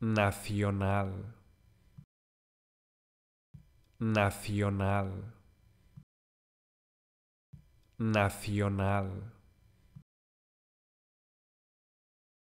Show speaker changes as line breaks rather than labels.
nacional nacional nacional